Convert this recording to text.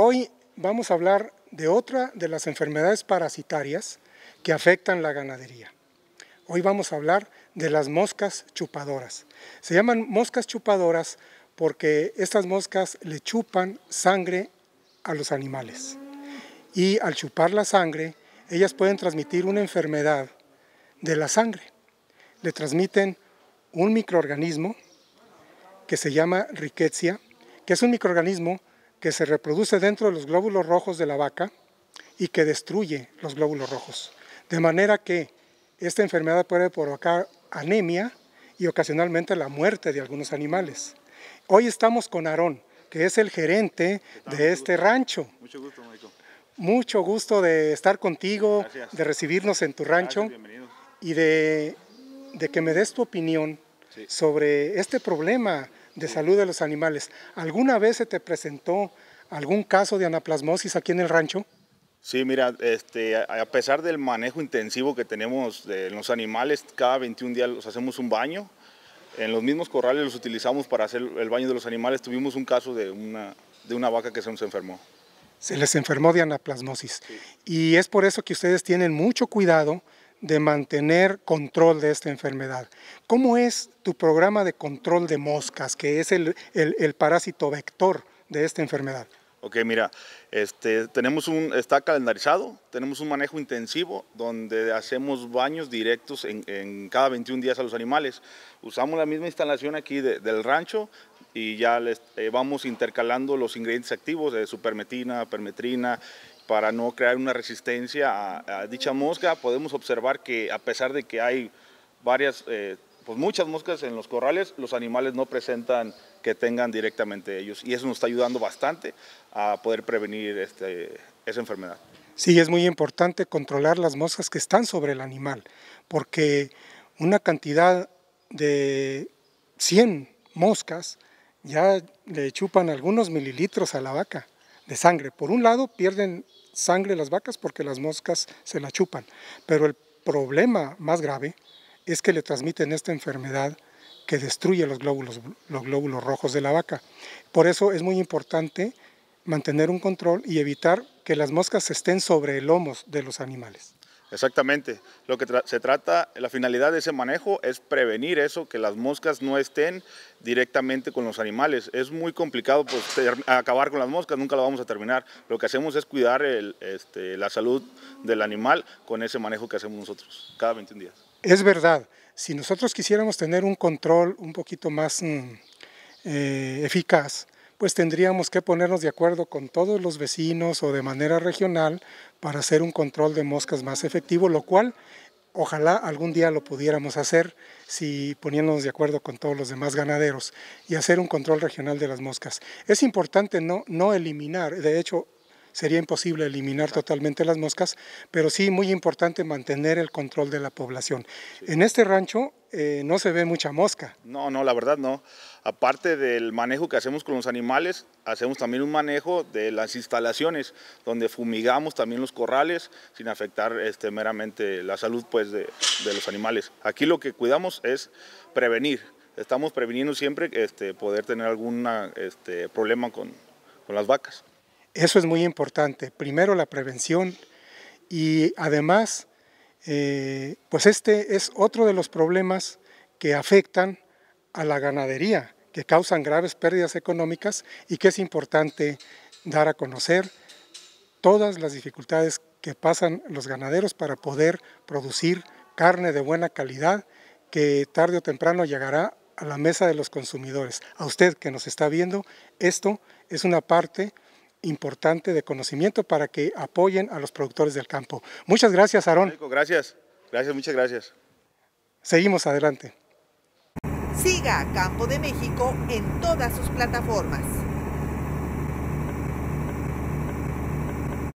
Hoy vamos a hablar de otra de las enfermedades parasitarias que afectan la ganadería. Hoy vamos a hablar de las moscas chupadoras. Se llaman moscas chupadoras porque estas moscas le chupan sangre a los animales. Y al chupar la sangre, ellas pueden transmitir una enfermedad de la sangre. Le transmiten un microorganismo que se llama rickettsia, que es un microorganismo que se reproduce dentro de los glóbulos rojos de la vaca y que destruye los glóbulos rojos. De manera que esta enfermedad puede provocar anemia y ocasionalmente la muerte de algunos animales. Hoy estamos con Aarón, que es el gerente ah, de este rancho. Mucho gusto, Mucho gusto de estar contigo, de recibirnos en tu rancho y de, que me des tu opinión sobre este problema de salud de los animales. ¿Alguna vez se te presentó algún caso de anaplasmosis aquí en el rancho? Sí, mira, este, a pesar del manejo intensivo que tenemos de los animales, cada 21 días los hacemos un baño. En los mismos corrales los utilizamos para hacer el baño de los animales. Tuvimos un caso de una, de una vaca que se nos enfermó. Se les enfermó de anaplasmosis. Y es por eso que ustedes tienen mucho cuidado de mantener control de esta enfermedad. ¿Cómo es tu programa de control de moscas, que es el, parásito vector de esta enfermedad? Ok, mira, este, tenemos un, está calendarizado, tenemos un manejo intensivo donde hacemos baños directos en, cada 21 días a los animales. Usamos la misma instalación aquí del rancho y ya les, eh, vamos intercalando los ingredientes activos de supermetina, permetrina para no crear una resistencia a, dicha mosca. Podemos observar que a pesar de que hay varias, eh, pues muchas moscas en los corrales, los animales no presentan que tengan directamente ellos y eso nos está ayudando bastante a poder prevenir este, esa enfermedad. Sí, es muy importante controlar las moscas que están sobre el animal, porque una cantidad de 100 moscas ya le chupan algunos mililitros a la vaca de sangre. Por un lado pierden sangre las vacas porque las moscas se la chupan, pero el problema más grave es que le transmiten esta enfermedad que destruye los glóbulos, rojos de la vaca. Por eso es muy importante mantener un control y evitar que las moscas estén sobre el lomos de los animales. Exactamente. Lo que se trata, la finalidad de ese manejo es prevenir eso, que las moscas no estén directamente con los animales. Es muy complicado pues, acabar con las moscas, nunca lo vamos a terminar. Lo que hacemos es cuidar este, la salud del animal con ese manejo que hacemos nosotros, cada 21 días. Es verdad, si nosotros quisiéramos tener un control un poquito más mm, eh, eficaz, pues tendríamos que ponernos de acuerdo con todos los vecinos o de manera regional para hacer un control de moscas más efectivo, lo cual ojalá algún día lo pudiéramos hacer si poniéndonos de acuerdo con todos los demás ganaderos y hacer un control regional de las moscas. Es importante no, no eliminar, de hecho sería imposible eliminar totalmente las moscas, pero sí muy importante mantener el control de la población. En este rancho eh, no se ve mucha mosca. No, no, la verdad no. Aparte del manejo que hacemos con los animales, hacemos también un manejo de las instalaciones, donde fumigamos también los corrales sin afectar este, meramente la salud pues, de, los animales. Aquí lo que cuidamos es prevenir. Estamos previniendo siempre este, poder tener algún este, problema con las vacas. Eso es muy importante. Primero la prevención y además, eh, pues este es otro de los problemas que afectan a la ganadería, que causan graves pérdidas económicas y que es importante dar a conocer todas las dificultades que pasan los ganaderos para poder producir carne de buena calidad que tarde o temprano llegará a la mesa de los consumidores. A usted que nos está viendo, esto es una parte importante de conocimiento para que apoyen a los productores del campo. Muchas gracias, Aarón. Gracias, gracias, muchas gracias. Seguimos adelante. Siga Campo de México en todas sus plataformas.